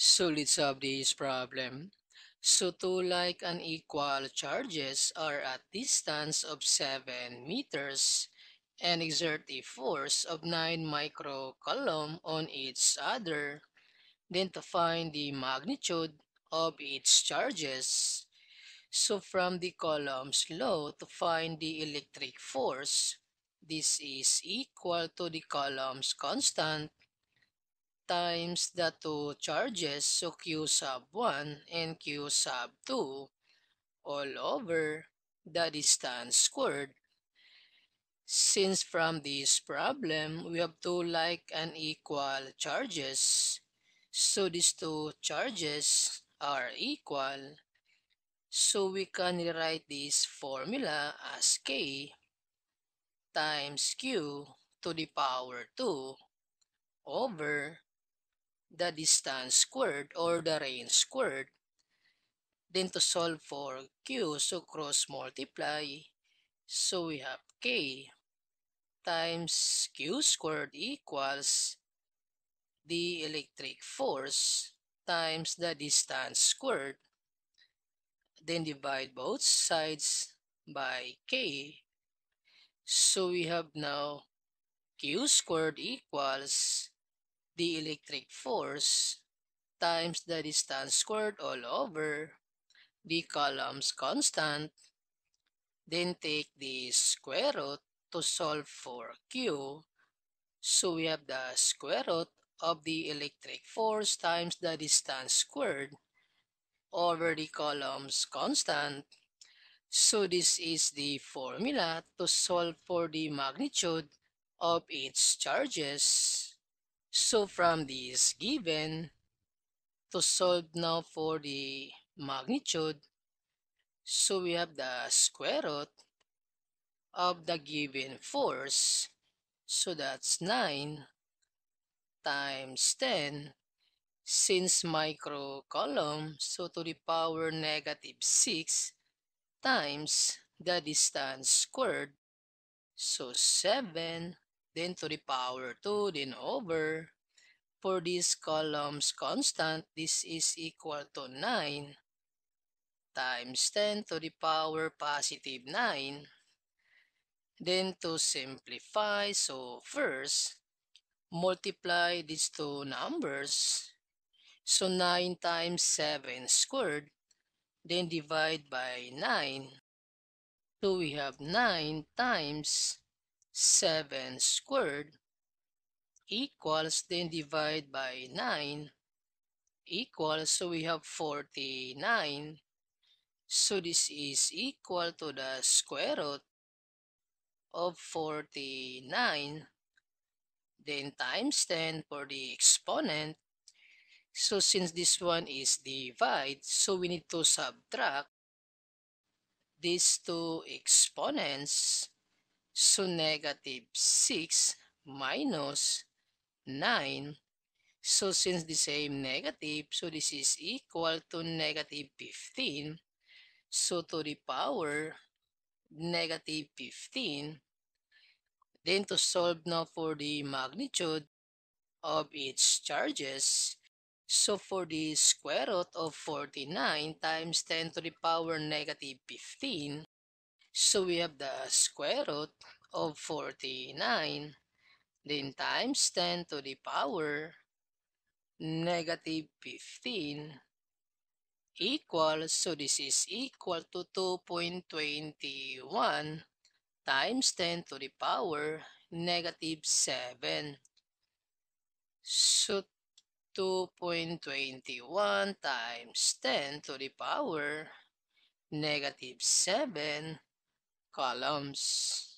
So let's solve this problem. So two like unequal charges are at distance of 7 meters and exert a force of 9 microcoulomb on each other. Then to find the magnitude of each charges. So from the Coulomb's law to find the electric force, this is equal to the column's constant times the two charges, so Q sub 1 and Q sub 2 all over the distance squared. Since from this problem, we have two like unequal charges, so these two charges are equal. So we can rewrite this formula as K times Q to the power 2 over the distance squared or the range squared. Then to solve for q, so cross multiply. So we have k times q squared equals the electric force times the distance squared. Then divide both sides by k. So we have now q squared equals the electric force times the distance squared all over the column's constant. Then take the square root to solve for Q. So we have the square root of the electric force times the distance squared over the column's constant. So this is the formula to solve for the magnitude of its charges. So from this given, to solve now for the magnitude, so we have the square root of the given force. So that's 9 times 10 since micro column. So to the power negative 6 times the distance squared. So 7 then to the power 2, then over. For these columns constant, this is equal to 9 times 10 to the power positive 9. Then to simplify, so first, multiply these two numbers. So 9 times 7 squared, then divide by 9. So we have 9 times 7 squared equals, then divide by 9 equals, so we have 49. So this is equal to the square root of 49, then times 10 for the exponent. So since this one is divide, so we need to subtract these two exponents so negative 6 minus 9. So since the same negative, so this is equal to negative 15. So to the power negative 15. Then to solve now for the magnitude of its charges. So for the square root of 49 times 10 to the power negative 15, so we have the square root of 49, then times 10 to the power negative 15 equals, so this is equal to 2.21 times 10 to the power negative 7. So 2.21 times 10 to the power negative 7 columns.